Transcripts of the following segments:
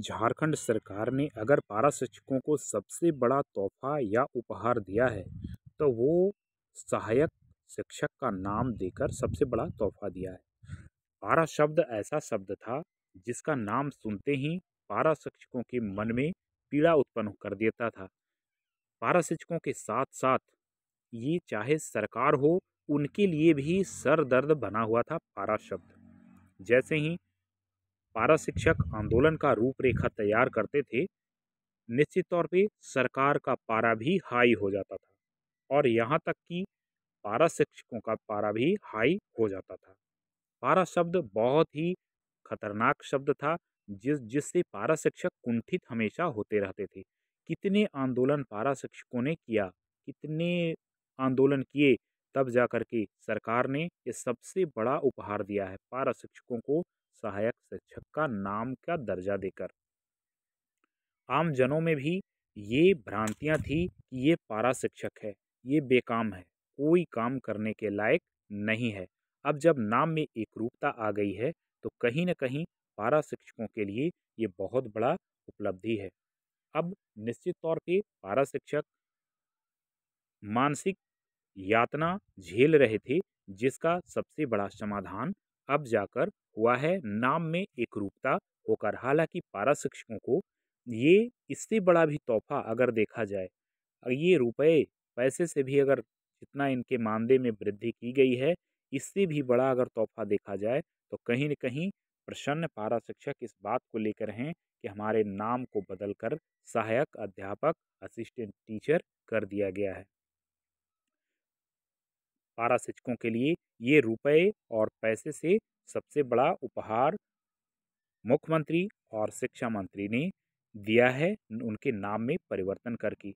झारखंड सरकार ने अगर पारा शिक्षकों को सबसे बड़ा तोहफा या उपहार दिया है तो वो सहायक शिक्षक का नाम देकर सबसे बड़ा तोहफा दिया है पारा शब्द ऐसा शब्द था जिसका नाम सुनते ही पारा शिक्षकों के मन में पीड़ा उत्पन्न कर देता था पारा शिक्षकों के साथ साथ ये चाहे सरकार हो उनके लिए भी सर दर्द बना हुआ था पारा शब्द जैसे ही पारा शिक्षक आंदोलन का रूपरेखा तैयार करते थे निश्चित तौर पे सरकार का पारा भी हाई हो जाता था और यहाँ तक कि पारा शिक्षकों का पारा भी हाई हो जाता था पारा शब्द बहुत ही खतरनाक शब्द था जिस जिससे पारा शिक्षक कुंठित हमेशा होते रहते थे कितने आंदोलन पारा शिक्षकों ने किया कितने आंदोलन किए तब जा कर के सरकार ने ये सबसे बड़ा उपहार दिया है पारा शिक्षकों को सहायक शिक्षक का नाम का दर्जा देकर आमजनों में भी ये भ्रांतियां थी कि ये पारा शिक्षक है ये बेकाम है कोई काम करने के लायक नहीं है अब जब नाम में एकरूपता आ गई है तो कहीं ना कहीं पारा शिक्षकों के लिए ये बहुत बड़ा उपलब्धि है अब निश्चित तौर पे पारा शिक्षक मानसिक यातना झेल रहे थे जिसका सबसे बड़ा समाधान अब जाकर हुआ है नाम में एक रूपता होकर हालांकि पारा शिक्षकों को ये इससे बड़ा भी तोहफा अगर देखा जाए ये रुपए पैसे से भी अगर जितना इनके मानदेय में वृद्धि की गई है इससे भी बड़ा अगर तोहफा देखा जाए तो कहीं न कहीं प्रसन्न पारा शिक्षक इस बात को लेकर हैं कि हमारे नाम को बदलकर सहायक अध्यापक असिस्टेंट टीचर कर दिया गया है पारा शिक्षकों के लिए ये रुपए और पैसे से सबसे बड़ा उपहार मुख्यमंत्री और शिक्षा मंत्री ने दिया है उनके नाम में परिवर्तन करके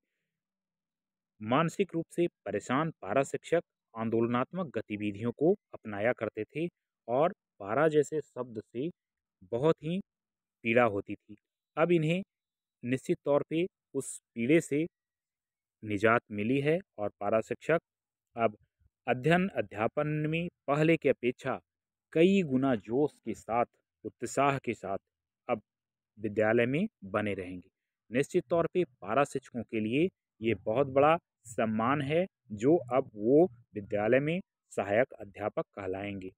मानसिक रूप से परेशान पारा शिक्षक आंदोलनात्मक गतिविधियों को अपनाया करते थे और पारा जैसे शब्द से बहुत ही पीड़ा होती थी अब इन्हें निश्चित तौर पे उस पीड़े से निजात मिली है और पारा शिक्षक अब अध्ययन अध्यापन में पहले की अपेक्षा कई गुना जोश के साथ उत्साह के साथ अब विद्यालय में बने रहेंगे निश्चित तौर पे पारा शिक्षकों के लिए ये बहुत बड़ा सम्मान है जो अब वो विद्यालय में सहायक अध्यापक कहलाएंगे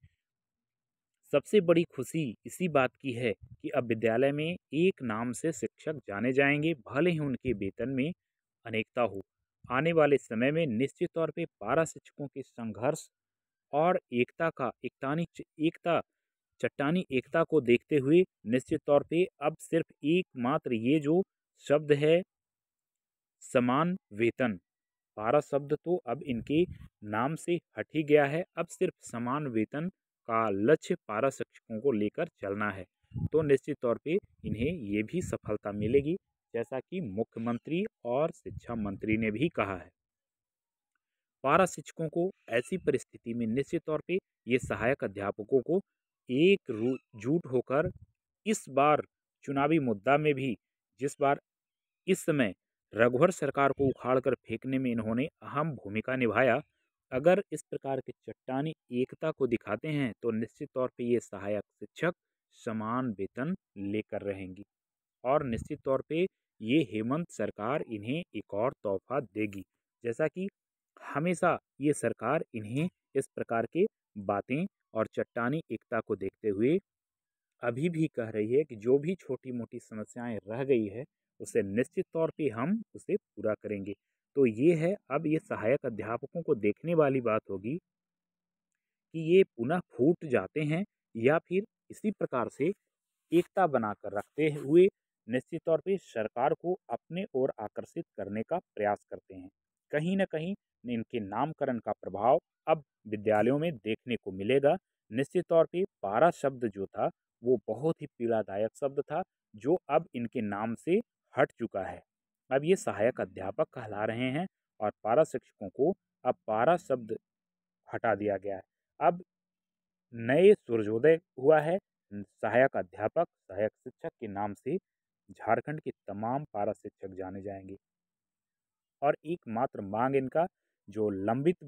सबसे बड़ी खुशी इसी बात की है कि अब विद्यालय में एक नाम से शिक्षक जाने जाएंगे भले ही उनके वेतन में अनेकता हो आने वाले समय में निश्चित तौर पे पारा शिक्षकों के संघर्ष और एकता का एकतानी एकता चट्टानी एकता को देखते हुए निश्चित तौर पे अब सिर्फ एकमात्र ये जो शब्द है समान वेतन पारा शब्द तो अब इनके नाम से हट ही गया है अब सिर्फ समान वेतन का लक्ष्य पारा शिक्षकों को लेकर चलना है तो निश्चित तौर पे इन्हें ये भी सफलता मिलेगी जैसा कि मुख्यमंत्री और शिक्षा मंत्री ने भी कहा है पारा शिक्षकों को ऐसी परिस्थिति में निश्चित तौर पे ये सहायक अध्यापकों को एक जुट होकर इस बार चुनावी मुद्दा में भी जिस बार इस समय रघुवर सरकार को उखाड़कर फेंकने में इन्होंने अहम भूमिका निभाया अगर इस प्रकार के चट्टानी एकता को दिखाते हैं तो निश्चित तौर पे ये सहायक शिक्षक समान वेतन लेकर रहेंगी और निश्चित तौर पे ये हेमंत सरकार इन्हें एक और तोहफा देगी जैसा कि हमेशा ये सरकार इन्हें इस प्रकार के बातें और चट्टानी एकता को देखते हुए अभी भी कह रही है कि जो भी छोटी मोटी समस्याएं रह गई है उसे निश्चित तौर पे हम उसे पूरा करेंगे तो ये है अब ये सहायक अध्यापकों को देखने वाली बात होगी कि ये पुनः फूट जाते हैं या फिर इसी प्रकार से एकता बनाकर रखते हुए निश्चित तौर पर सरकार को अपने ओर आकर्षित करने का प्रयास करते हैं कहीं ना कहीं इनके नामकरण का प्रभाव अब विद्यालयों में देखने को मिलेगा निश्चित तौर पर पारा शब्द जो था वो बहुत ही पीड़ादायक शब्द था जो अब इनके नाम से हट चुका है अब ये सहायक अध्यापक कहला रहे हैं और पारा शिक्षकों को अब पारा शब्द हटा दिया गया है अब नए सूर्योदय हुआ है सहायक अध्यापक सहायक शिक्षक के नाम से झारखंड के तमाम पारा शिक्षक जाने जाएंगे और एकमात्र मांग इनका जो लंबित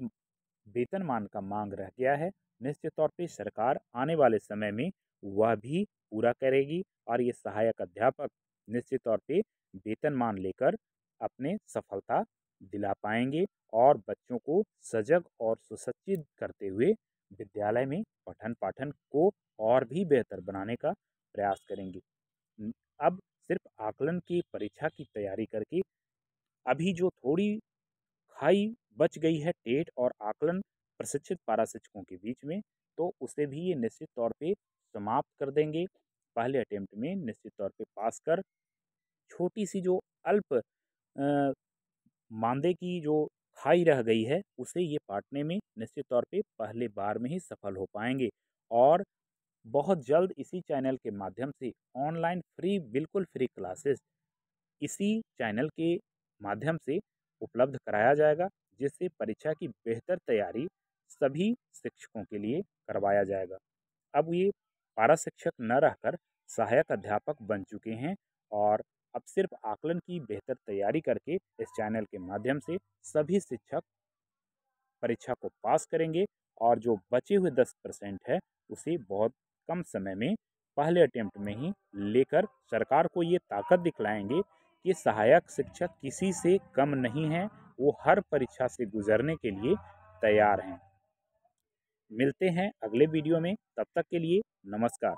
वेतनमान का मांग रह गया है निश्चित तौर पे सरकार आने वाले समय में वह भी पूरा करेगी और ये सहायक अध्यापक निश्चित तौर पे वेतनमान लेकर अपने सफलता दिला पाएंगे और बच्चों को सजग और सुसज्जित करते हुए विद्यालय में पठन पाठन को और भी बेहतर बनाने का प्रयास करेंगे आकलन की परीक्षा की तैयारी करके अभी जो थोड़ी खाई बच गई है टेट और आकलन प्रशिक्षित पारा शिक्षकों के बीच में तो उसे भी ये निश्चित तौर पे समाप्त कर देंगे पहले अटेम्प्ट में निश्चित तौर पे पास कर छोटी सी जो अल्प मांदे की जो खाई रह गई है उसे ये पाटने में निश्चित तौर पे पहले बार में ही सफल हो पाएंगे और बहुत जल्द इसी चैनल के माध्यम से ऑनलाइन फ्री बिल्कुल फ्री क्लासेस इसी चैनल के माध्यम से उपलब्ध कराया जाएगा जिससे परीक्षा की बेहतर तैयारी सभी शिक्षकों के लिए करवाया जाएगा अब ये पारा शिक्षक न रहकर सहायक अध्यापक बन चुके हैं और अब सिर्फ आकलन की बेहतर तैयारी करके इस चैनल के माध्यम से सभी शिक्षक परीक्षा को पास करेंगे और जो बचे हुए दस परसेंट है उसे बहुत कम समय में पहले अटेम्प्ट में ही लेकर सरकार को ये ताकत दिखलाएंगे कि सहायक शिक्षक किसी से कम नहीं है वो हर परीक्षा से गुजरने के लिए तैयार हैं मिलते हैं अगले वीडियो में तब तक के लिए नमस्कार